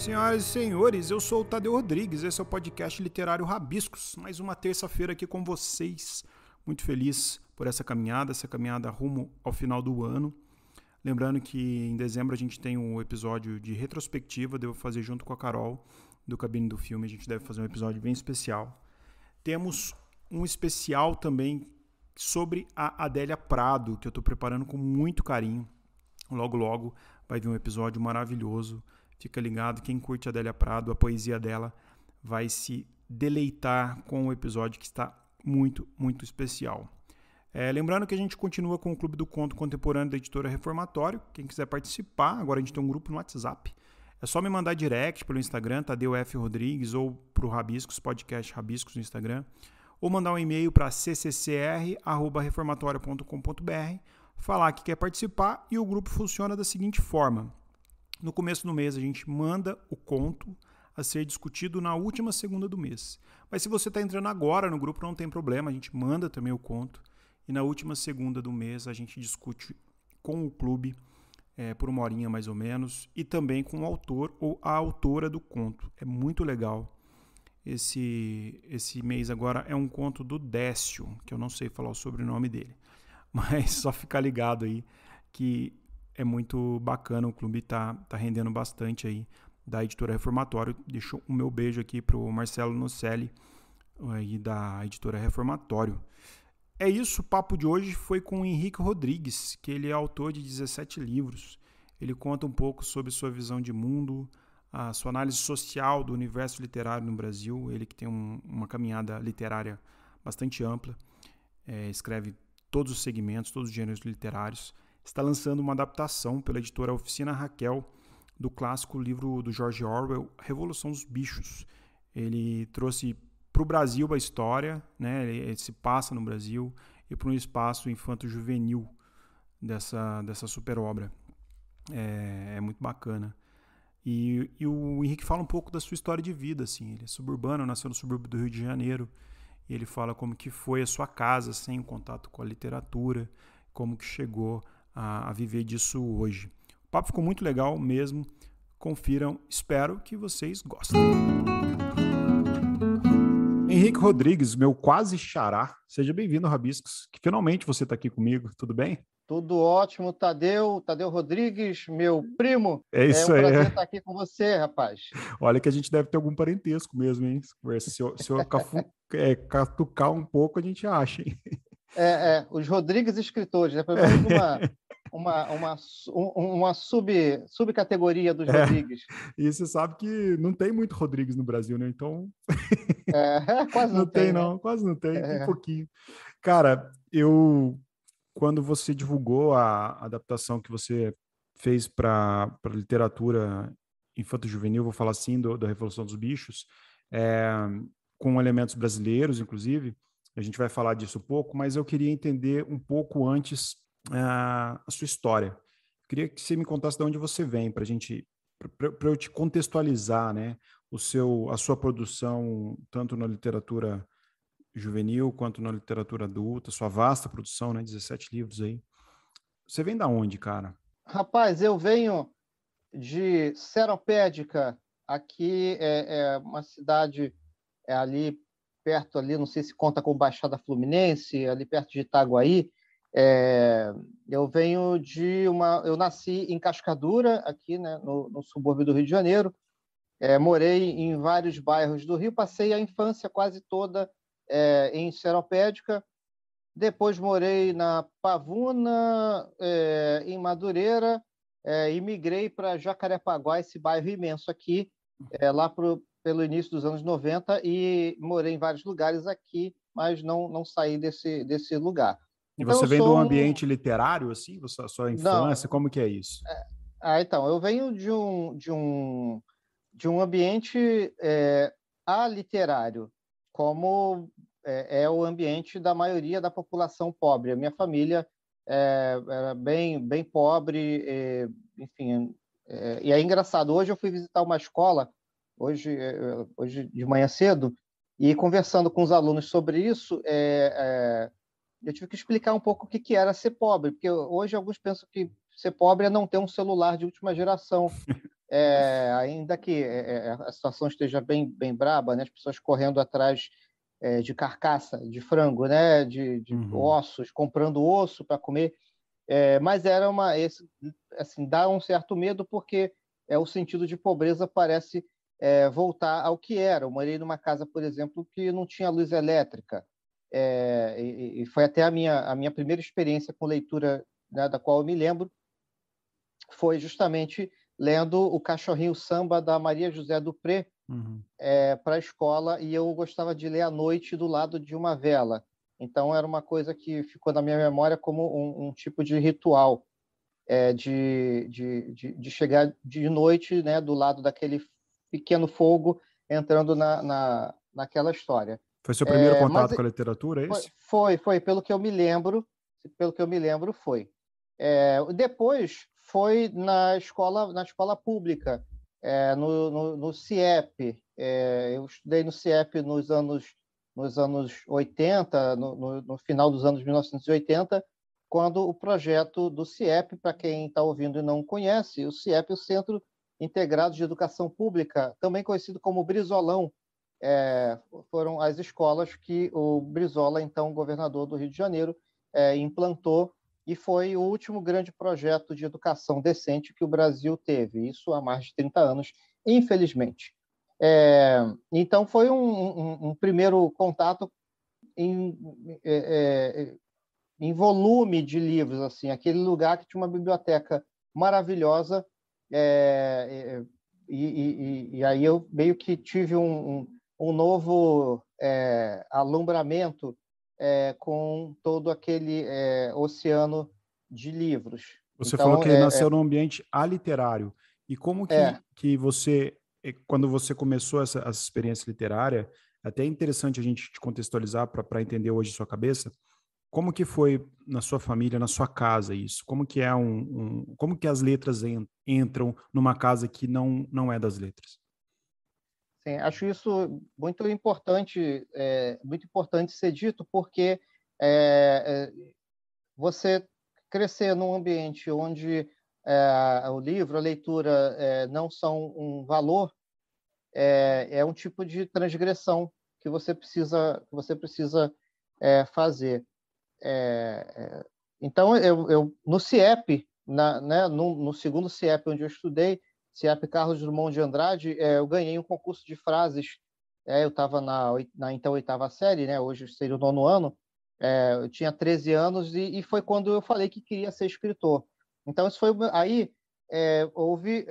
Senhoras e senhores, eu sou o Tadeu Rodrigues, esse é o podcast Literário Rabiscos, mais uma terça-feira aqui com vocês. Muito feliz por essa caminhada, essa caminhada rumo ao final do ano. Lembrando que em dezembro a gente tem um episódio de retrospectiva, devo fazer junto com a Carol do Cabine do Filme, a gente deve fazer um episódio bem especial. Temos um especial também sobre a Adélia Prado, que eu estou preparando com muito carinho. Logo, logo vai vir um episódio maravilhoso Fica ligado, quem curte a Adélia Prado, a poesia dela, vai se deleitar com o episódio que está muito, muito especial. É, lembrando que a gente continua com o Clube do Conto Contemporâneo da Editora Reformatório. Quem quiser participar, agora a gente tem um grupo no WhatsApp. É só me mandar direct pelo Instagram, Tadeu F. Rodrigues, ou para o Rabiscos, podcast Rabiscos no Instagram, ou mandar um e-mail para cccr.reformatório.com.br, falar que quer participar e o grupo funciona da seguinte forma. No começo do mês, a gente manda o conto a ser discutido na última segunda do mês. Mas se você está entrando agora no grupo, não tem problema, a gente manda também o conto. E na última segunda do mês, a gente discute com o clube é, por uma horinha mais ou menos e também com o autor ou a autora do conto. É muito legal. Esse, esse mês agora é um conto do Décio, que eu não sei falar o sobrenome dele. Mas só ficar ligado aí que é muito bacana, o clube está tá rendendo bastante aí da editora Reformatório. Deixo o meu beijo aqui para o Marcelo Nocelli, aí eh, da editora Reformatório. É isso, o papo de hoje foi com o Henrique Rodrigues, que ele é autor de 17 livros. Ele conta um pouco sobre sua visão de mundo, a sua análise social do universo literário no Brasil. Ele que tem um, uma caminhada literária bastante ampla, é, escreve todos os segmentos, todos os gêneros literários está lançando uma adaptação pela editora Oficina Raquel do clássico livro do George Orwell, Revolução dos Bichos. Ele trouxe para o Brasil a história, né? Ele, ele, se passa no Brasil e para um espaço infanto-juvenil dessa, dessa super obra. É, é muito bacana. E, e, o Henrique fala um pouco da sua história de vida, assim. Ele é suburbano, nasceu no subúrbio do Rio de Janeiro. ele fala como que foi a sua casa sem o contato com a literatura, como que chegou a, a viver disso hoje. O papo ficou muito legal mesmo. Confiram, espero que vocês gostem. Henrique Rodrigues, meu quase xará, seja bem-vindo Rabiscos, que finalmente você está aqui comigo, tudo bem? Tudo ótimo, Tadeu, Tadeu Rodrigues, meu primo. É isso aí. É um prazer é. estar aqui com você, rapaz. Olha que a gente deve ter algum parentesco mesmo, hein? Se eu, se eu cafu, é, catucar um pouco, a gente acha, hein? É, é, os Rodrigues escritores, é pelo menos é. uma, uma, uma, uma sub, subcategoria dos é. Rodrigues. É, e você sabe que não tem muito Rodrigues no Brasil, né? Então. É, quase não, não tem, tem né? não. Quase não tem, tem é. pouquinho. Cara, eu. Quando você divulgou a adaptação que você fez para literatura infanto-juvenil, vou falar assim, do, da Revolução dos Bichos, eh, com elementos brasileiros, inclusive a gente vai falar disso um pouco, mas eu queria entender um pouco antes a, ah, a sua história. Eu queria que você me contasse de onde você vem, para a gente, para eu te contextualizar, né? O seu, a sua produção tanto na literatura juvenil quanto na literatura adulta, sua vasta produção, né? 17 livros aí. Você vem da onde, cara? Rapaz, eu venho de Seropédica, aqui é, é uma cidade é ali perto ali, não sei se conta com Baixada Fluminense, ali perto de Itaguaí. É, eu venho de uma. Eu nasci em Cascadura, aqui né, no, no subúrbio do Rio de Janeiro. É, morei em vários bairros do Rio, passei a infância quase toda é, em Seropédica. Depois morei na Pavuna, é, em Madureira, é, e migrei para Jacarepaguá, esse bairro imenso aqui, é, lá pro, pelo início dos anos 90 e morei em vários lugares aqui, mas não, não saí desse, desse lugar. E então, você vem de um ambiente literário, assim? A sua infância, não. como que é isso? É, ah, então, eu venho de um, de um, de um ambiente é, aliterário, como é, é, o ambiente da maioria da população pobre. A minha família é, era bem, bem pobre, enfim... É, e é engraçado, hoje eu fui visitar uma escola hoje, é, é, hoje de manhã cedo, e conversando com os alunos sobre isso, é, é, eu tive que explicar um pouco o que, que era ser pobre, porque hoje alguns pensam que ser pobre é não ter um celular de última geração, é, ainda que é, a situação esteja bem, bem braba, né? as pessoas correndo atrás de carcaça, de frango, né? de, de uhum. ossos, comprando osso para comer, mas era uma, esse, assim, dá um certo medo, porque é o sentido de pobreza parece é, voltar ao que era. Eu morei numa casa, por exemplo, que não tinha luz elétrica. É, e, e, foi até a minha, a minha primeira experiência com leitura, né, da qual eu me lembro, foi justamente lendo O Cachorrinho Samba, da Maria José Dupré, uhum. é, eh, para a escola, e eu gostava de ler à noite do lado de uma vela. Então, era uma coisa que ficou na minha memória como um, um tipo de ritual. É, de, de, de, de, chegar de noite né, do lado daquele pequeno fogo entrando na, na, naquela história. Foi seu primeiro é, contato é- com a literatura, é isso? Foi, foi, pelo que eu me lembro, pelo que eu me lembro, foi. É, depois foi na escola, na escola pública, é, no, no, no, CIEP. É, eu estudei no CIEP nos anos, nos anos 80, no, no, no final dos anos 1980, quando o projeto do CIEP, para quem está ouvindo e não conhece, o CIEP é o Centro integrados de educação pública, também conhecido como Brizolão. É, foram as escolas que o Brizola, então governador do Rio de Janeiro, é, implantou e foi o último grande projeto de educação decente que o Brasil teve, isso há mais de 30 anos, infelizmente. É, então, foi um, um, um primeiro contato em, é, é, em volume de livros, assim, aquele lugar que tinha uma biblioteca maravilhosa é, é, é e, e, e, aí eu meio que tive um, um novo é, alumbramento é, com todo aquele é, oceano de livros. Você então, falou que ele nasceu num ambiente aliterário. E como que, que você, quando você começou essa, essa experiência literária, até é interessante a gente te contextualizar para entender hoje sua cabeça, como que foi na sua família, na sua casa isso? Como que é um, um como que as letras entram numa casa que não não é das letras? Sim, acho isso muito importante, é, muito importante ser dito, porque é, é, você crescer num ambiente onde é, o livro, a leitura é, não são um valor, é, é, um tipo de transgressão que você precisa, que você precisa é, fazer. É, é, então, eu, eu, no CIEP, na, né, no, no, segundo CIEP onde eu estudei, CIEP Carlos Drummond de Andrade, é, eu ganhei um concurso de frases. É, eu estava na, na, então oitava série, né, hoje seria o nono ano, é, eu tinha 13 anos e, e, foi quando eu falei que queria ser escritor. Então, isso foi. Aí é, houve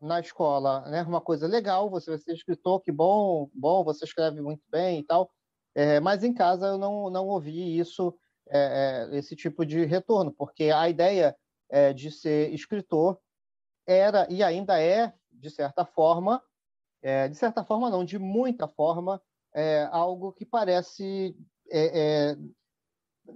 na escola né, uma coisa legal, você vai ser escritor, que bom, bom, você escreve muito bem e tal é, mas em casa eu não, não ouvi isso, é, é esse tipo de retorno, porque a ideia é, de ser escritor era e ainda é, de certa forma, é, de certa forma não, de muita forma, algo que parece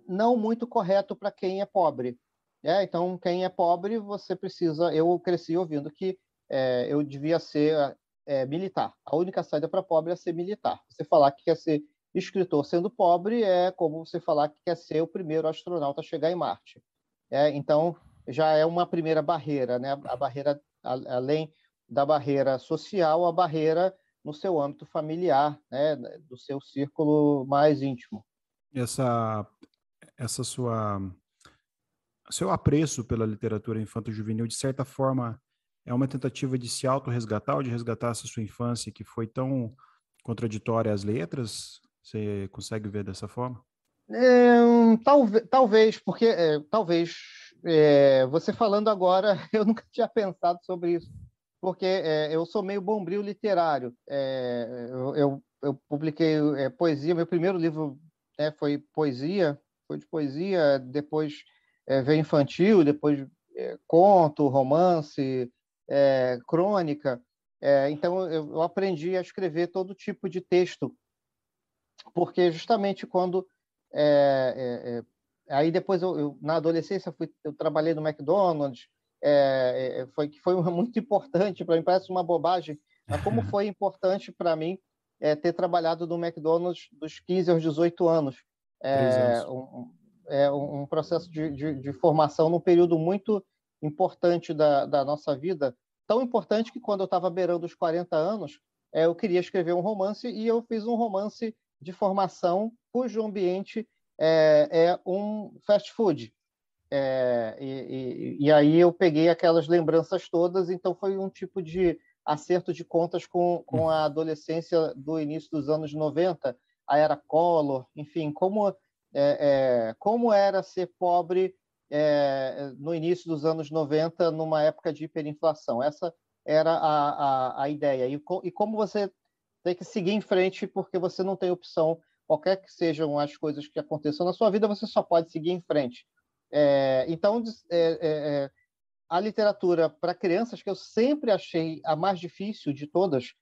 não muito correto para quem é pobre. É, então, quem é pobre, você precisa. Eu cresci ouvindo que é, eu devia ser é, militar. A única saída para pobre é ser militar. Você falar que quer ser Escritor sendo pobre é como você falar que quer ser o primeiro astronauta a chegar em Marte. É, então, já é uma primeira barreira, né? a barreira, a, além da barreira social, a barreira no seu âmbito familiar, né? do seu círculo mais íntimo. Essa, essa sua seu apreço pela literatura infanto-juvenil, de certa forma, é uma tentativa de se auto-resgatar ou de resgatar essa sua infância que foi tão contraditória às letras? Você consegue ver dessa forma? É, hum, talvez, porque é, talvez é, você falando agora, eu nunca tinha pensado sobre isso, porque é, eu sou meio bombril literário. É, eu, eu, eu, publiquei é, poesia, meu primeiro livro né, foi poesia, foi de poesia, depois veio infantil, depois conto, romance, crônica. então eu, eu aprendi a escrever todo tipo de texto porque justamente quando é, é, é, aí depois eu, eu, na adolescência fui, eu trabalhei no McDonald's é, é, é foi que foi muito importante para mim parece uma bobagem mas como foi importante para mim ter trabalhado no McDonald's dos 15 aos 18 anos é, um, um, processo de, de, de, formação num período muito importante da, da nossa vida tão importante que quando eu estava beirando os 40 anos eu queria escrever um romance e eu fiz um romance de formação cujo ambiente é, é um fast food. É, e, e, e, aí eu peguei aquelas lembranças todas, então foi um tipo de acerto de contas com, com a adolescência do início dos anos 90, a era Collor, enfim, como, é, é como era ser pobre é, no início dos anos 90, numa época de hiperinflação. Essa era a, a, a ideia. E, e como você tem que seguir em frente porque você não tem opção. Qualquer que sejam as coisas que aconteçam na sua vida, você só pode seguir em frente. É, então, é, é, é, a literatura para crianças, que eu sempre achei a mais difícil de todas,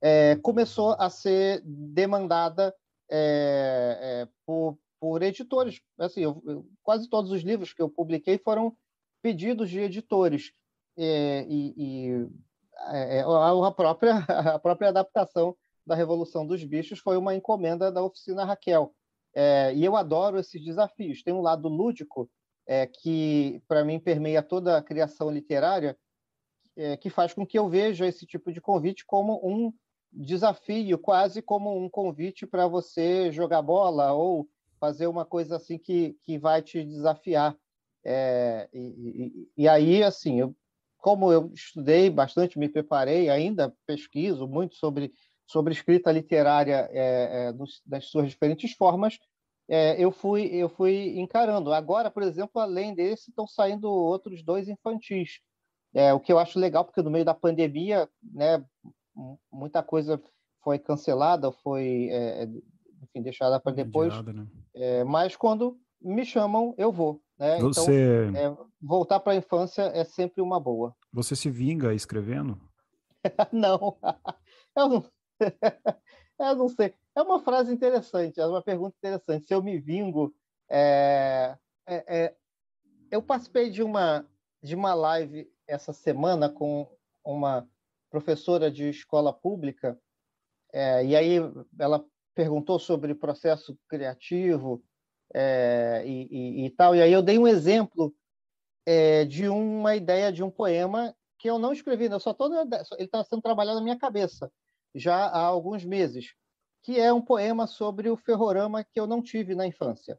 é, começou a ser demandada é, por, por, editores. Assim, eu, eu, quase todos os livros que eu publiquei foram pedidos de editores. e, e é, a própria a própria adaptação da Revolução dos Bichos foi uma encomenda da oficina Raquel. É, e eu adoro esses desafios. Tem um lado lúdico é, que, para mim, permeia toda a criação literária, é, que faz com que eu veja esse tipo de convite como um desafio, quase como um convite para você jogar bola ou fazer uma coisa assim que, que vai te desafiar. É, e, e, e, aí, assim, eu, como eu estudei bastante, me preparei, ainda pesquiso muito sobre sobre escrita literária é, é das suas diferentes formas, é, eu fui eu fui encarando. Agora, por exemplo, além desse, estão saindo outros dois infantis, é, o que eu acho legal, porque no meio da pandemia, né, muita coisa foi cancelada, foi enfim, deixada para depois. Nada, né? é, mas quando me chamam, eu vou. Né? Então, Você... Então, é, voltar para a infância é sempre uma boa. Você se vinga escrevendo? não. Eu não. eu não sei. É uma frase interessante, é uma pergunta interessante. Se eu me vingo, é, é, é, eu participei de uma de uma live essa semana com uma professora de escola pública é, e aí ela perguntou sobre processo criativo é, e, e, e, tal. E aí eu dei um exemplo é, de uma ideia de um poema que eu não escrevi, né? eu só tô, ele está sendo trabalhado na minha cabeça já há alguns meses, que é um poema sobre o ferrorama que eu não tive na infância.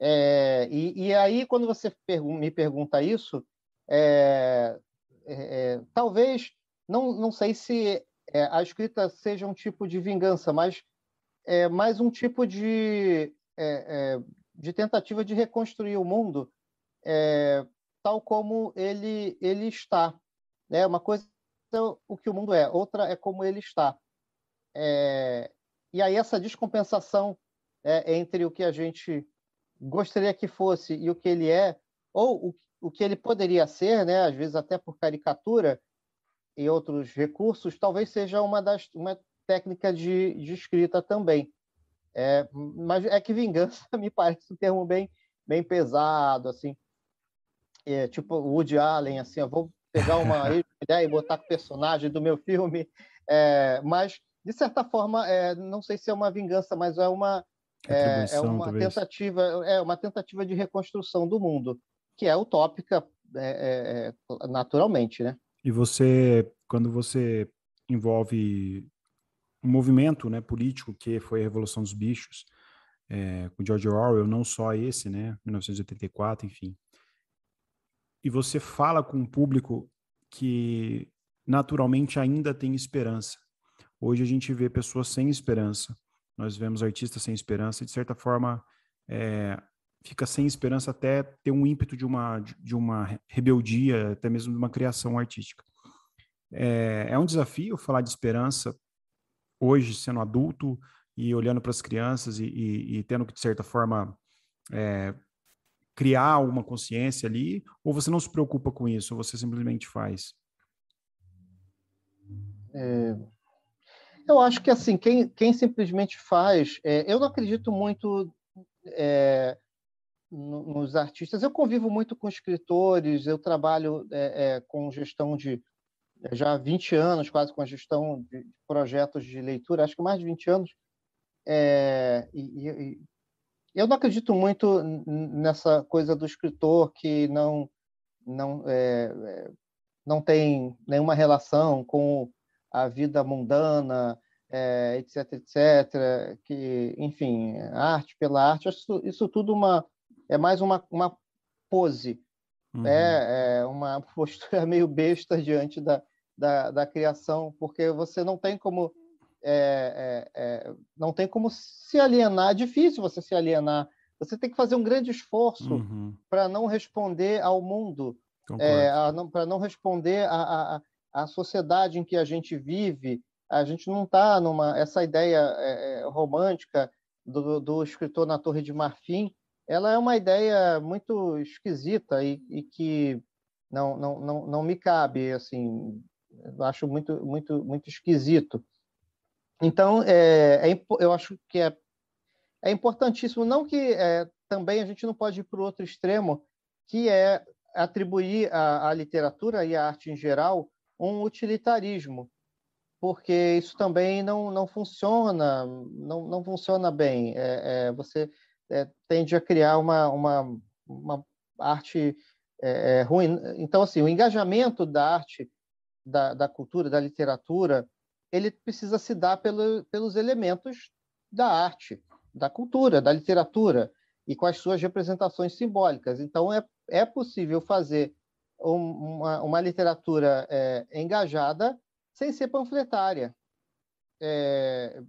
É, e, e, aí, quando você pergun me pergunta isso, é, é, é, talvez, não, não sei se é, a escrita seja um tipo de vingança, mas é mais um tipo de, é, de tentativa de reconstruir o mundo tal como ele, ele está. é Uma coisa é o que o mundo é, outra é como ele está. É, e aí essa descompensação é, entre o que a gente gostaria que fosse e o que ele é, ou o, o que ele poderia ser, né, às vezes até por caricatura e outros recursos, talvez seja uma, das, uma técnica de, de escrita também. É, mas é que vingança me parece um termo bem, bem pesado, assim. É, tipo Woody Allen, assim, eu vou pegar uma ideia e botar com personagem do meu filme. É, mas, de certa forma, é, não sei se é uma vingança, mas é uma, é, é uma tentativa é uma tentativa de reconstrução do mundo, que é utópica é, é, é, naturalmente, né? E você, quando você envolve um movimento né, político que foi a Revolução dos Bichos, com George Orwell, não só esse, né, 1984, enfim, e você fala com um público que naturalmente ainda tem esperança. Hoje a gente vê pessoas sem esperança. Nós vemos artistas sem esperança e, de certa forma, é, fica sem esperança até ter um ímpeto de uma, de uma rebeldia, até mesmo de uma criação artística. É, é um desafio falar de esperança hoje, sendo adulto e olhando para as crianças e, e, e, tendo que, de certa forma, é, criar uma consciência ali, ou você não se preocupa com isso, você simplesmente faz? É, eu acho que assim, quem, quem simplesmente faz, é, eu não acredito muito é, nos artistas. Eu convivo muito com escritores, eu trabalho é, é, com gestão de é, já há 20 anos, quase com a gestão de projetos de leitura, acho que mais de 20 anos. E, e, eu não acredito muito nessa coisa do escritor que não não é, é, não tem nenhuma relação com a vida mundana, é, etc, etc, que enfim, arte pela arte, isso, isso tudo uma é mais uma, uma pose, uhum. né? é uma postura meio besta diante da, da, da criação, porque você não tem como é, é, é, não tem como se alienar, é difícil você se alienar. Você tem que fazer um grande esforço uhum. para não responder ao mundo, é, para não responder à, sociedade em que a gente vive. A gente não está numa. Essa ideia é, romântica do, do escritor na Torre de Marfim, ela é uma ideia muito esquisita e, e que não, não, não, não me cabe, assim, acho muito, muito, muito esquisito. Então, é, é, eu acho que é, é importantíssimo, não que é, também a gente não pode ir para o outro extremo, que é atribuir à literatura e à arte em geral um utilitarismo, porque isso também não, não funciona, não, não funciona bem. É, é, você é, tende a criar uma, uma, uma arte é, é ruim. Então, assim, o engajamento da arte, da, da cultura, da literatura ele precisa se dar pelo, pelos elementos da arte, da cultura, da literatura e com as suas representações simbólicas. Então, é, é possível fazer uma, uma literatura é, engajada sem ser panfletária. É,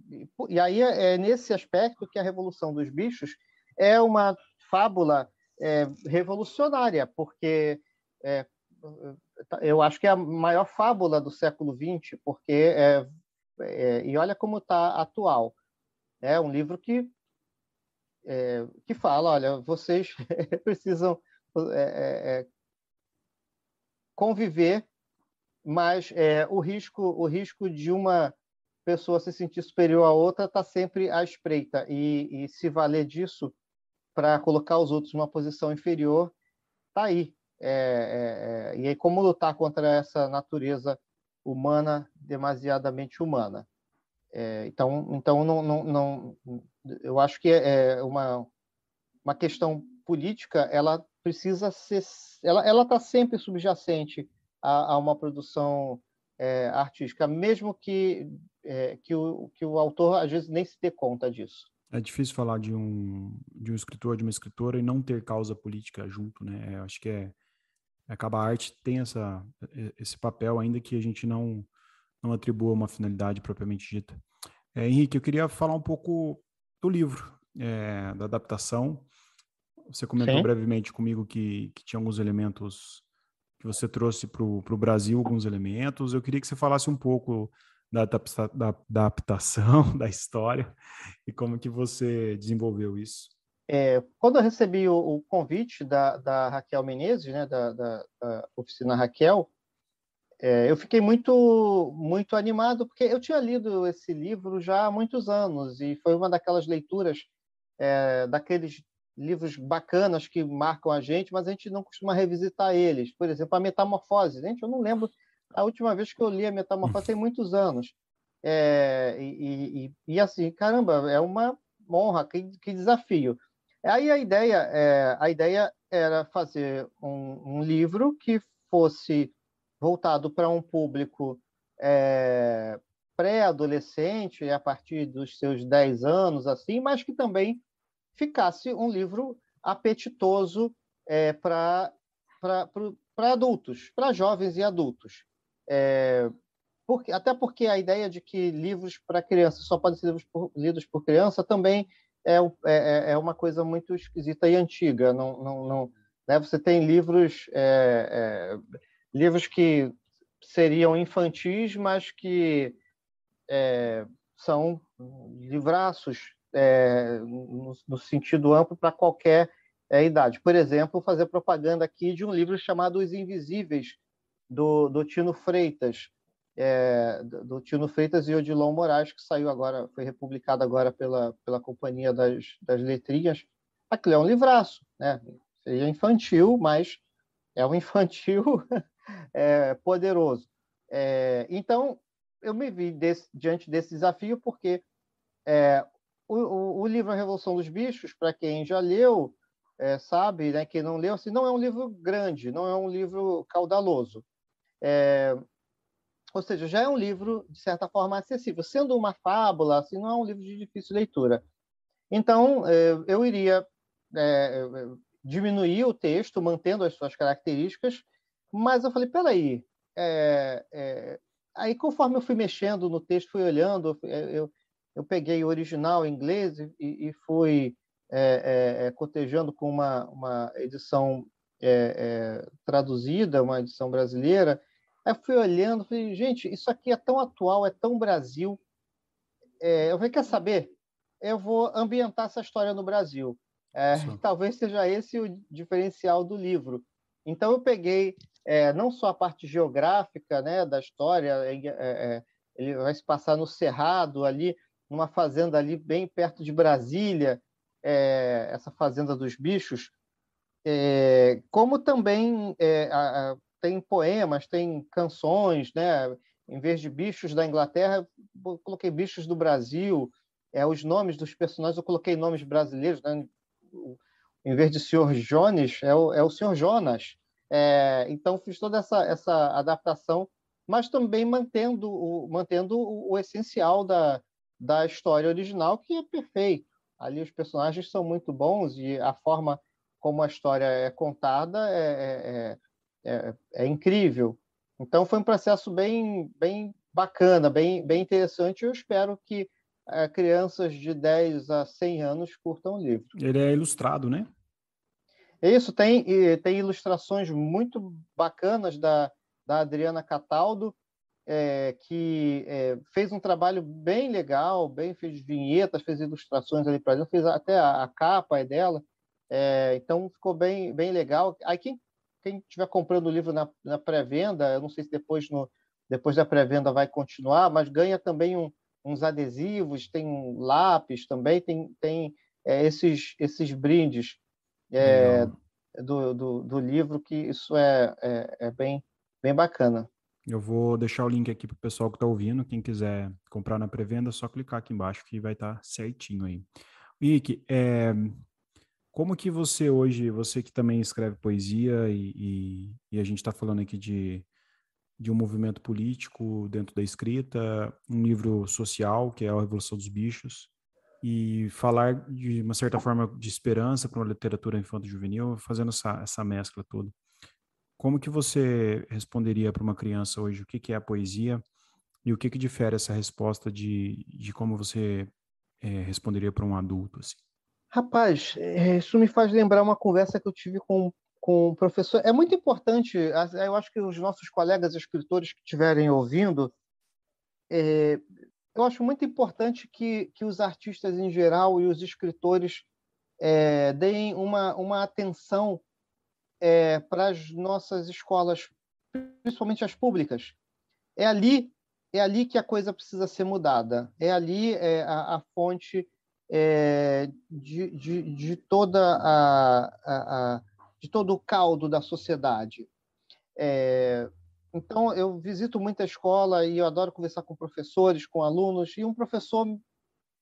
e aí é, é nesse aspecto que a Revolução dos Bichos é uma fábula é, revolucionária, porque é, Tá, eu acho que é a maior fábula do século XX, porque é, é, e olha como está atual. É um livro que é, que fala, olha, vocês precisam é, é, é, conviver, mas o risco o risco de uma pessoa se sentir superior à outra está sempre à espreita e, e se valer disso para colocar os outros numa posição inferior está aí é, é, é, e aí como lutar contra essa natureza humana demasiadamente humana. É, então, então não, não, não, eu acho que é, é uma, uma questão política, ela precisa ser, ela está sempre subjacente a, a uma produção é, artística, mesmo que, é, que, o, que o autor às vezes nem se dê conta disso. É difícil falar de um, de um escritor, de uma escritora e não ter causa política junto, né? acho que é, é, acaba a arte tem essa, esse papel, ainda que a gente não, não atribua uma finalidade propriamente dita. É, Henrique, eu queria falar um pouco do livro, é, da adaptação. Você comentou Sim. brevemente comigo que, que tinha alguns elementos que você trouxe para o Brasil, alguns elementos. Eu queria que você falasse um pouco da, da, da adaptação, da história e como que você desenvolveu isso. É, quando eu recebi o, o convite da, da, Raquel Menezes, né, da, da, da oficina Raquel, é, eu fiquei muito, muito animado, porque eu tinha lido esse livro já há muitos anos, e foi uma daquelas leituras, é, daqueles livros bacanas que marcam a gente, mas a gente não costuma revisitar eles. Por exemplo, A Metamorfose. Gente, eu não lembro a última vez que eu li A Metamorfose, tem muitos anos. É, e, e, e, assim, caramba, é uma honra, que, que desafio. Aí a ideia, é, a ideia era fazer um, um livro que fosse voltado para um público é, pré-adolescente, a partir dos seus 10 anos, assim, mas que também ficasse um livro apetitoso é, para adultos, para jovens e adultos. É, porque, até porque a ideia de que livros para criança só podem ser livros por, lidos por criança também é, é, é, é uma coisa muito esquisita e antiga. Não, não, não, né? Você tem livros, é, é, livros que seriam infantis, mas que é, são livraços é, no, no, sentido amplo para qualquer é, idade. Por exemplo, fazer propaganda aqui de um livro chamado Os Invisíveis, do, do Tino Freitas, é, do Tino Freitas e Odilon Moraes, que saiu agora, foi republicado agora pela, pela Companhia das, das Letrinhas. Aquilo é um livraço, né? Seria infantil, mas é um infantil é, poderoso. É, então, eu me vi desse, diante desse desafio, porque é, o, o, o, livro A Revolução dos Bichos, para quem já leu, é, sabe, né, quem não leu, assim, não é um livro grande, não é um livro caudaloso. É, ou seja, já é um livro, de certa forma, acessível. Sendo uma fábula, assim, não é um livro de difícil leitura. Então, é, eu iria é, é, diminuir o texto, mantendo as suas características, mas eu falei, peraí, é, é... aí conforme eu fui mexendo no texto, fui olhando, eu, é, eu peguei o original em inglês e, e fui é, cotejando com uma, uma edição traduzida, uma edição brasileira, Aí eu fui olhando, falei, gente, isso aqui é tão atual, é tão Brasil. É, eu falei, quer saber? Eu vou ambientar essa história no Brasil. É, talvez seja esse o diferencial do livro. Então eu peguei é, não só a parte geográfica né, da história, é, é, é, ele vai se passar no Cerrado ali, numa fazenda ali bem perto de Brasília, essa fazenda dos bichos, como também a tem poemas, tem canções, né? Em vez de bichos da Inglaterra, eu coloquei bichos do Brasil. É, os nomes dos personagens, eu coloquei nomes brasileiros. Né? Em vez de Sr. Jones, é o, é o Sr. Jonas. É, então, fiz toda essa, essa adaptação, mas também mantendo o, mantendo o, o essencial da, da história original, que é perfeito. Ali os personagens são muito bons e a forma como a história é contada é, é, é é, é incrível. Então foi um processo bem, bem bacana, bem, bem interessante. Eu espero que é, crianças de 10 a 100 anos curtam o livro. Ele é ilustrado, né? É isso, tem, tem ilustrações muito bacanas da, da Adriana Cataldo, é, que é, fez um trabalho bem legal, bem fez vinhetas, fez ilustrações ali para dentro, fez até a, a capa dela. É, então ficou bem, bem legal. Aí quem quem estiver comprando o livro na, na pré-venda, eu não sei se depois, no, depois da pré-venda vai continuar, mas ganha também um, uns adesivos, tem um lápis também, tem, tem é, esses, esses brindes é, do, do, do, livro, que isso é, é, é bem, bem bacana. Eu vou deixar o link aqui para o pessoal que está ouvindo. Quem quiser comprar na pré-venda, é só clicar aqui embaixo que vai estar tá certinho aí. Ike, é, como que você hoje, você que também escreve poesia e, e, e a gente está falando aqui de, de um movimento político dentro da escrita, um livro social, que é a Revolução dos Bichos, e falar de uma certa forma de esperança para uma literatura infanto-juvenil, fazendo essa, essa mescla toda. Como que você responderia para uma criança hoje o que, que é a poesia e o que, que difere essa resposta de, de como você é, responderia para um adulto? Assim? Rapaz, é, isso me faz lembrar uma conversa que eu tive com, com o professor. É muito importante, eu acho que os nossos colegas escritores que estiverem ouvindo, é, eu acho muito importante que, que os artistas em geral e os escritores é, deem uma, uma atenção é, para as nossas escolas, principalmente as públicas. É ali é ali que a coisa precisa ser mudada. É ali é, a, a fonte é, de, de, de, toda a, a, a, de todo o caldo da sociedade. É, então, eu visito muita escola e eu adoro conversar com professores, com alunos, e um professor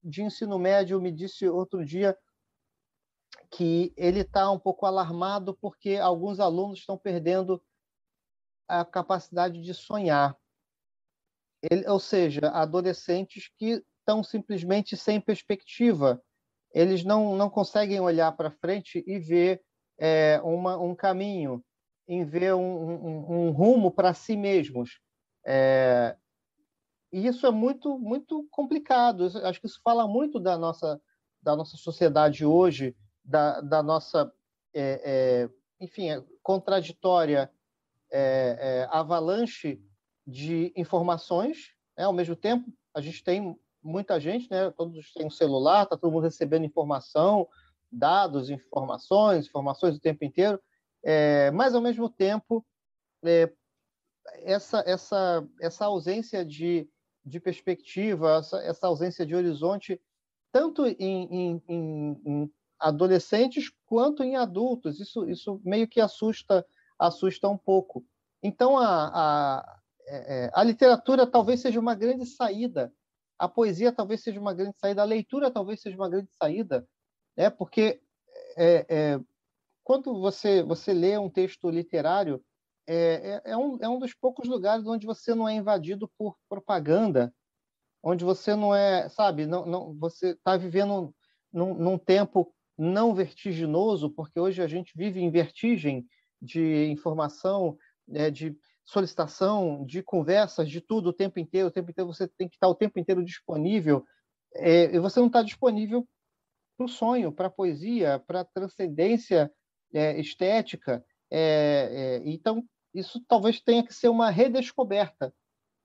de ensino médio me disse outro dia que ele está um pouco alarmado porque alguns alunos estão perdendo a capacidade de sonhar. Ele, ou seja, adolescentes que tão simplesmente sem perspectiva. Eles não, não conseguem olhar para frente e ver é, uma, um caminho, em ver um, um, um rumo para si mesmos. É, e isso é muito muito complicado. Isso, acho que isso fala muito da nossa da nossa sociedade hoje, da, da nossa é, é enfim é contraditória é, avalanche de informações. Né? Ao mesmo tempo, a gente tem muita gente, né? Todos têm um celular, tá todo mundo recebendo informação, dados, informações, informações o tempo inteiro. É, mas ao mesmo tempo, é, essa essa essa ausência de, de perspectiva, essa, essa ausência de horizonte, tanto em, em, em, em adolescentes quanto em adultos, isso isso meio que assusta assusta um pouco. Então a, a, é, é, a literatura talvez seja uma grande saída a poesia talvez seja uma grande saída, a leitura talvez seja uma grande saída, né? porque é, é, quando você, você lê um texto literário, é, é, é um, é um dos poucos lugares onde você não é invadido por propaganda, onde você não é, sabe, não, não, você está vivendo num, num tempo não vertiginoso, porque hoje a gente vive em vertigem de informação, né, de solicitação, de conversas, de tudo o tempo inteiro. O tempo inteiro você tem que estar o tempo inteiro disponível. É, e você não está disponível para o sonho, para a poesia, para a transcendência é, estética. É, é então, isso talvez tenha que ser uma redescoberta.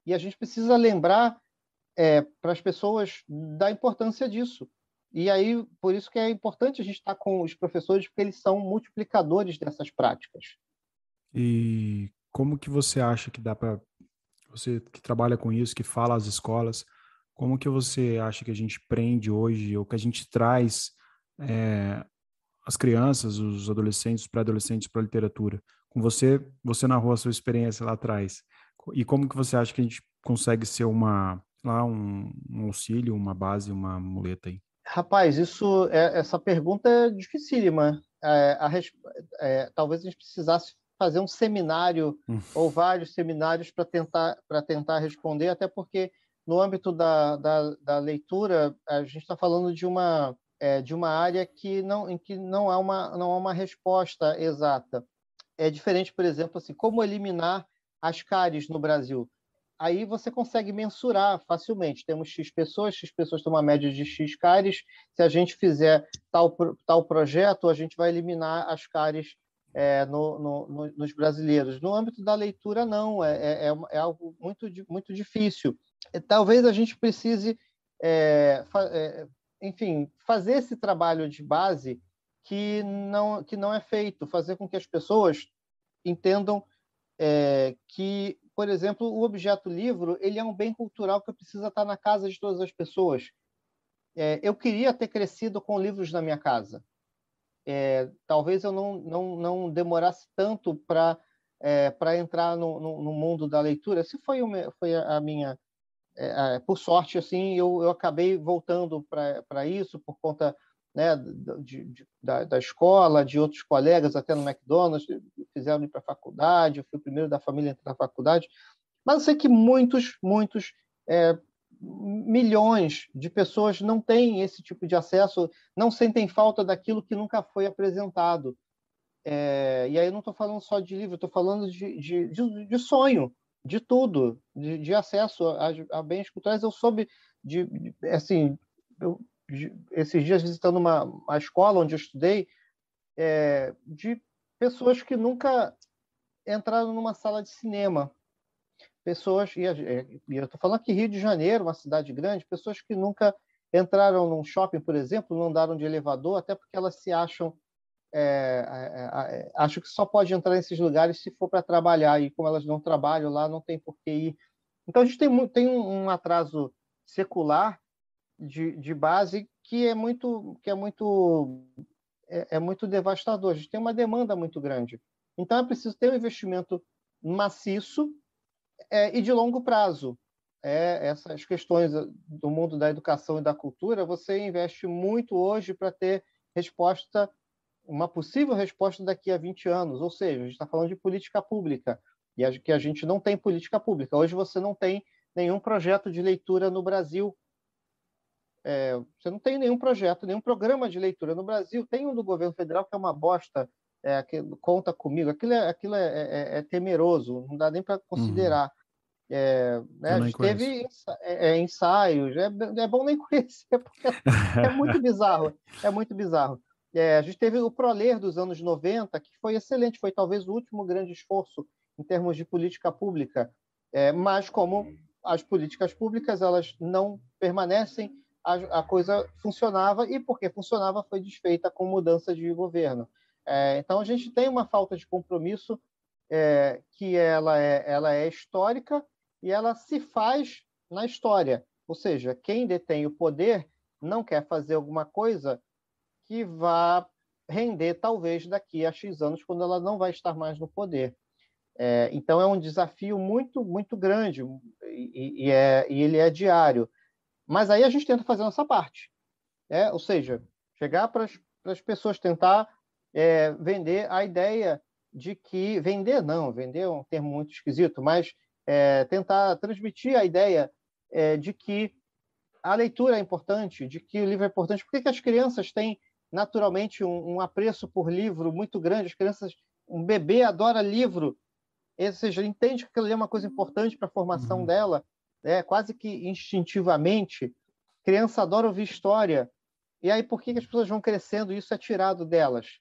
E a gente precisa lembrar é, para as pessoas da importância disso. E aí, por isso que é importante a gente estar com os professores, porque eles são multiplicadores dessas práticas. E como que você acha que dá para você que trabalha com isso, que fala às escolas, como que você acha que a gente prende hoje ou que a gente traz é, as crianças, os adolescentes, os pré-adolescentes para a literatura? Com você, você narrou a sua experiência lá atrás. E como que você acha que a gente consegue ser uma lá um, um auxílio, uma base, uma muleta aí? Rapaz, isso é, essa pergunta é dificílima. É, a, é, talvez a gente precisasse fazer um seminário hum. ou vários seminários para tentar, tentar responder, até porque no âmbito da, da, da leitura, a gente está falando de uma, é, de uma área que não, em que não há, uma, não há uma resposta exata. É diferente, por exemplo, assim, como eliminar as cáries no Brasil. Aí você consegue mensurar facilmente. Temos X pessoas, X pessoas têm uma média de X cáries. Se a gente fizer tal, tal projeto, a gente vai eliminar as cáries é, no, no, no, nos brasileiros. No âmbito da leitura, não, é, é, é, é algo muito, muito difícil. É, talvez a gente precise, é, fa enfim, fazer esse trabalho de base que não, que não é feito, fazer com que as pessoas entendam que, por exemplo, o objeto livro ele é um bem cultural que precisa estar na casa de todas as pessoas. eu queria ter crescido com livros na minha casa é, talvez eu não, não, não demorasse tanto para é, entrar no, no, no, mundo da leitura. Se foi, foi a minha é, por sorte assim eu, eu acabei voltando para isso por conta né, de, de, da, da, escola, de outros colegas, até no McDonald's, fizeram ir para a faculdade, eu fui o primeiro da família a entrar na faculdade, mas eu sei que muitos, muitos é, milhões de pessoas não têm esse tipo de acesso, não sentem falta daquilo que nunca foi apresentado. É, e aí eu não estou falando só de livro, estou falando de, de, de, de, sonho, de tudo, de, de acesso a, a, bens culturais. Eu soube de, assim, eu, esses dias visitando uma, uma escola onde eu estudei, é, de pessoas que nunca entraram numa sala de cinema, pessoas, e, eu estou falando que Rio de Janeiro, uma cidade grande, pessoas que nunca entraram num shopping, por exemplo, não andaram de elevador, até porque elas se acham, é, é, é, é acham que só pode entrar nesses lugares se for para trabalhar, e como elas não trabalham lá, não tem por que ir. Então, a gente tem, tem um, um atraso secular de, de base que é muito que é muito é, é muito devastador. A gente tem uma demanda muito grande. Então é preciso ter um investimento maciço é, e de longo prazo. É, essas questões eh, do mundo da educação e da cultura, você investe muito hoje para ter resposta, uma possível resposta daqui a 20 anos. Ou seja, a gente está falando de política pública, e acho que a gente não tem política pública. Hoje você não tem nenhum projeto de leitura no Brasil. É, você não tem nenhum projeto, nenhum programa de leitura no Brasil. Tem um do governo federal que é uma bosta, é, conta comigo, aquilo, é, aquilo é, é, é, é temeroso, não dá nem para uhum. considerar. Uhum. Né, a gente teve ensaios, é, bom nem conhecer, porque é muito bizarro, é muito bizarro. a gente teve o Proler dos anos 90, que foi excelente, foi talvez o último grande esforço em termos de política pública, mas como as políticas públicas elas não permanecem, a, a, coisa funcionava e porque funcionava foi desfeita com mudança de governo. É, então, a gente tem uma falta de compromisso é, que ela é, ela é histórica e ela se faz na história. Ou seja, quem detém o poder não quer fazer alguma coisa que vá render, talvez, daqui a X anos, quando ela não vai estar mais no poder. É, então, é um desafio muito, muito grande e, e, é, e ele é diário. Mas aí a gente tenta fazer a nossa parte. Né? Ou seja, chegar para as pessoas, tentar é, vender a ideia de que vender não, vender é um termo muito esquisito, mas é, tentar transmitir a ideia é, de que a leitura é importante, de que o livro é importante. Por que, as crianças têm naturalmente um, um, apreço por livro muito grande? As crianças, um bebê adora livro, ou seja, entende que aquilo é uma coisa importante para a formação uhum. dela, é quase que instintivamente. Criança adora ouvir história. E aí, por que, que as pessoas vão crescendo e isso é tirado delas?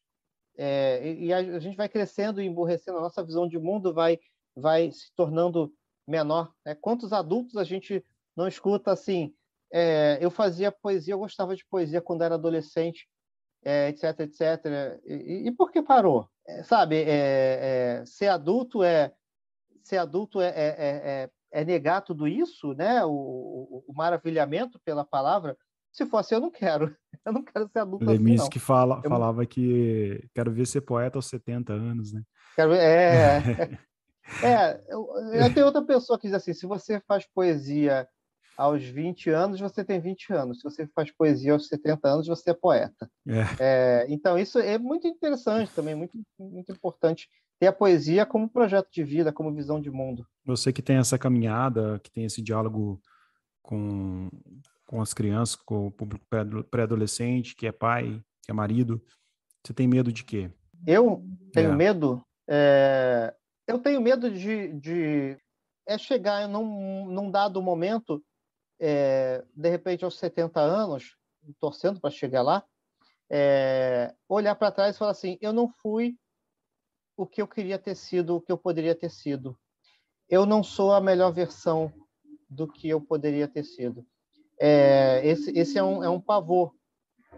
É, e a, a, gente vai crescendo e emburrecendo, a nossa visão de mundo vai, vai se tornando menor. Né? Quantos adultos a gente não escuta assim? É, eu fazia poesia, eu gostava de poesia quando era adolescente, é, etc, etc. E, e, por que parou? É, sabe, é, é, ser adulto é ser adulto é, é, negar tudo isso, né? O, o, o maravilhamento pela palavra. Se fosse, assim, eu não quero. Eu não quero ser adulto assim, Leminski assim, que fala, eu... falava que quero ver ser poeta aos 70 anos, né? Quero, é... é, eu, eu tenho outra pessoa que diz assim, se você faz poesia aos 20 anos, você tem 20 anos. Se você faz poesia aos 70 anos, você é poeta. É. É, então, isso é muito interessante também, muito, muito importante ter a poesia como projeto de vida, como visão de mundo. Você que tem essa caminhada, que tem esse diálogo com, com as crianças, com o público pré-adolescente, que é pai, que é marido? Você tem medo de quê? Eu tenho é. medo? É... Eu tenho medo de, de... É chegar num, num dado momento, é... de repente aos 70 anos, torcendo para chegar lá, eh, olhar para trás e falar assim: eu não fui o que eu queria ter sido, o que eu poderia ter sido. Eu não sou a melhor versão do que eu poderia ter sido é, esse, esse é, um, é um pavor.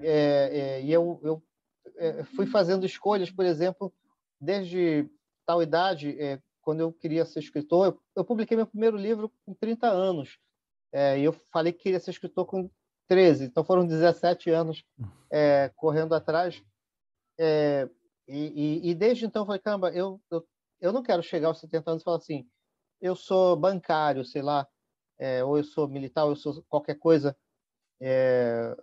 É, é e eu, eu é, fui fazendo escolhas, por exemplo, desde tal idade, é, quando eu queria ser escritor, eu, eu, publiquei meu primeiro livro com 30 anos. e eu falei que queria ser escritor com 13, então foram 17 anos correndo atrás. E, e, e, desde então eu falei, caramba, eu, eu, eu não quero chegar aos 70 anos e falar assim, eu sou bancário, sei lá, é, ou eu sou militar, ou eu sou qualquer coisa. É,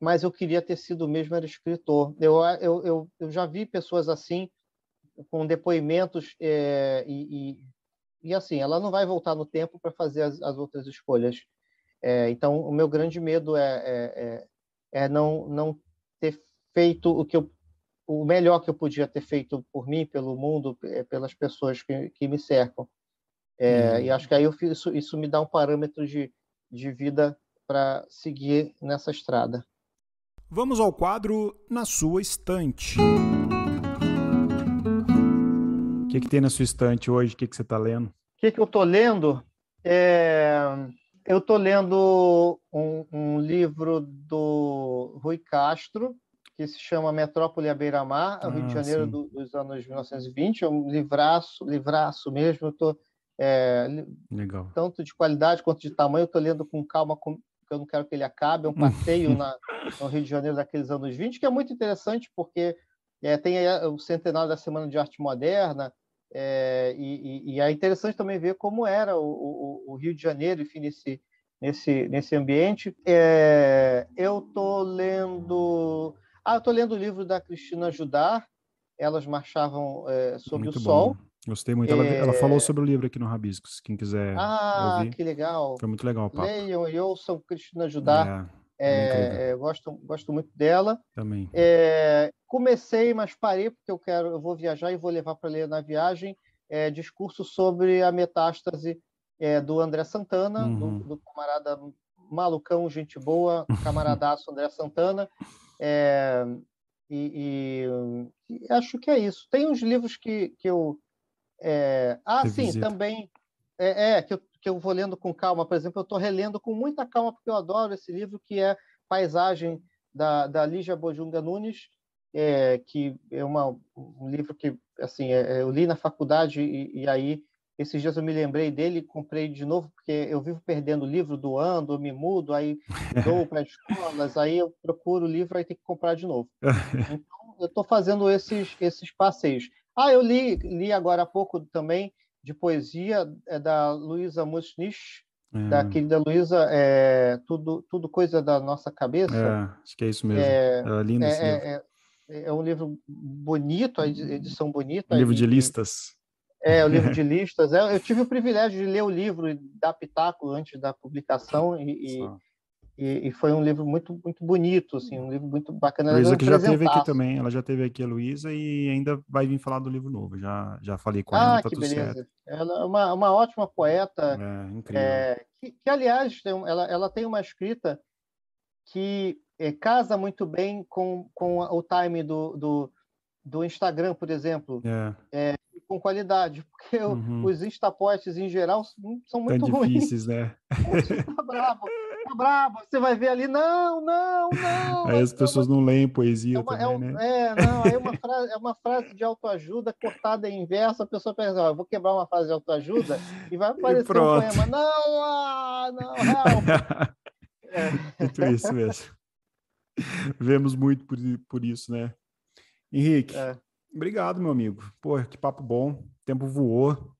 mas eu queria ter sido mesmo era escritor. Eu, eu, eu, eu já vi pessoas assim, com depoimentos, é, e, e, e, assim, ela não vai voltar no tempo para fazer as, as, outras escolhas. É, então, o meu grande medo é é, é, é, não, não ter feito o que eu o melhor que eu podia ter feito por mim, pelo mundo, pelas pessoas que, que me cercam. É, uhum. E acho que aí eu, isso, isso me dá um parâmetro de, de vida para seguir nessa estrada. Vamos ao quadro Na Sua Estante. O que, que tem na sua estante hoje? O que, que você está lendo? O que, que eu estou lendo? É... Eu estou lendo um, um, livro do Rui Castro, que se chama Metrópole à Beira-Mar, ah, Rio de ah, Janeiro do, dos anos 1920. É um livraço, livraço mesmo. Eu estou tô é, Legal. Tanto de qualidade quanto de tamanho, estou lendo com calma, porque eu não quero que ele acabe. É um passeio na, no Rio de Janeiro daqueles anos 20, que é muito interessante, porque é, tem o centenário da Semana de Arte Moderna, é, e, e, é interessante também ver como era o, o, o Rio de Janeiro, enfim, nesse, nesse, nesse ambiente. É, eu estou lendo. Ah, eu estou lendo o livro da Cristina Judar, Elas Marchavam é, Sob o Sol. Bom. Gostei muito. É... Ela, ela, falou é. sobre o livro aqui no Rabiscos, quem quiser ah, ouvir. que legal. Foi muito legal o papo. Leiam e ouçam Cristina Judá. É, é, é, é gosto, gosto muito dela. Também. comecei, mas parei, porque eu quero, eu vou viajar e vou levar para ler na viagem discurso sobre a metástase do André Santana, uhum. do, do, camarada malucão, gente boa, camaradaço André Santana. E, e, e, acho que é isso. Tem uns livros que, que eu é... Ah, sim, também. É, é, que, eu, que eu vou lendo com calma. Por exemplo, eu estou relendo com muita calma, porque eu adoro esse livro, que é Paisagem, da, da Lígia Bojunga Nunes, é, que é uma, um livro que assim é, é, eu li na faculdade e, e aí esses dias eu me lembrei dele e comprei de novo, porque eu vivo perdendo livro, doando, me mudo, aí dou para as escolas, aí eu procuro o livro, e tenho que comprar de novo. Então, eu estou fazendo esses, esses passeios. Ah, eu li, li agora há pouco também de poesia é da Luísa Musnich, é. da querida Luísa, é, tudo, tudo coisa da nossa cabeça. É, acho que é isso mesmo. É, é lindo é, esse livro. É, é, é, um livro bonito, a edição bonita. livro de listas. É, o livro de listas. eu tive o privilégio de ler o livro da pitaco antes da publicação e, e e, e, foi um livro muito muito bonito, assim, um livro muito bacana. Luísa que já teve aqui também, ela já teve aqui a Luísa e ainda vai vir falar do livro novo. Já já falei com ela, ah, tá tudo beleza. certo. Ela é uma, uma ótima poeta. É, incrível. É, que, que, aliás, ela, ela tem uma escrita que é, casa muito bem com, com o time do, do, do Instagram, por exemplo. É. é com qualidade, porque uhum. os instapostes em geral são muito Tão ruins. difíceis, né? Tá bravo. Tá bravo, você vai ver ali, não, não, não. Aí as pessoas uma... não leem poesia é uma, também, é um, né? É, não, é uma, frase, é uma frase de autoajuda cortada em verso, a pessoa pensa, ó, vou quebrar uma frase de autoajuda e vai aparecer e um poema. Não, ah, não, help. É. Muito isso mesmo. Vemos muito por, por isso, né? Henrique, é. obrigado, meu amigo. Pô, que papo bom. O tempo voou.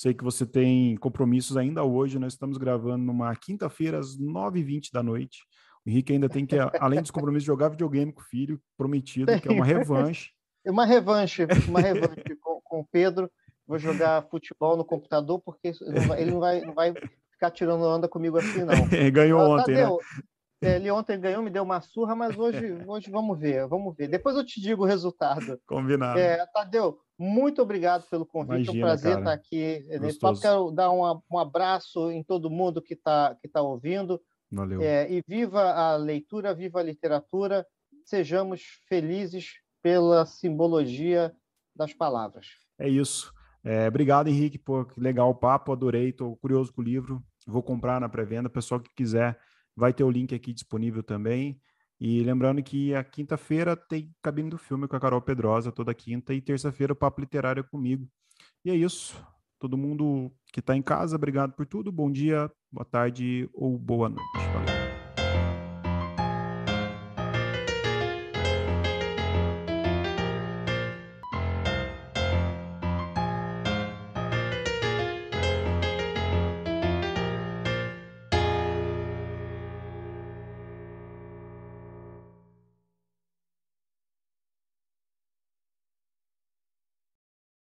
Sei que você tem compromissos ainda hoje, nós estamos gravando numa quinta-feira às 9h20 da noite. O Henrique ainda tem que, além dos compromissos, jogar videogame com o filho, prometido, que é uma é revanche. é Uma revanche, uma revanche com, com o Pedro. Vou jogar futebol no computador, porque ele não vai, não vai ficar tirando onda comigo assim, não. Ganhou ah, ontem, né? Tadeu, né? É, ele ontem ganhou, me deu uma surra, mas hoje, hoje vamos ver, vamos ver. Depois eu te digo o resultado. Combinado. É, Tadeu, muito obrigado pelo convite. Imagina, é um prazer cara. estar aqui. Gostoso. Quero dar um, um abraço em todo mundo que está que tá ouvindo. Valeu. É, e viva a leitura, viva a literatura. Sejamos felizes pela simbologia das palavras. É isso. É, obrigado, Henrique, por que legal o papo. Adorei, estou curioso com o livro. Vou comprar na pré-venda. Pessoal que quiser Vai ter o link aqui disponível também. E lembrando que a quinta-feira tem Cabine do Filme com a Carol Pedrosa, toda quinta, e terça-feira o Papo Literário é comigo. E é isso. Todo mundo que está em casa, obrigado por tudo. Bom dia, boa tarde ou boa noite. Valeu.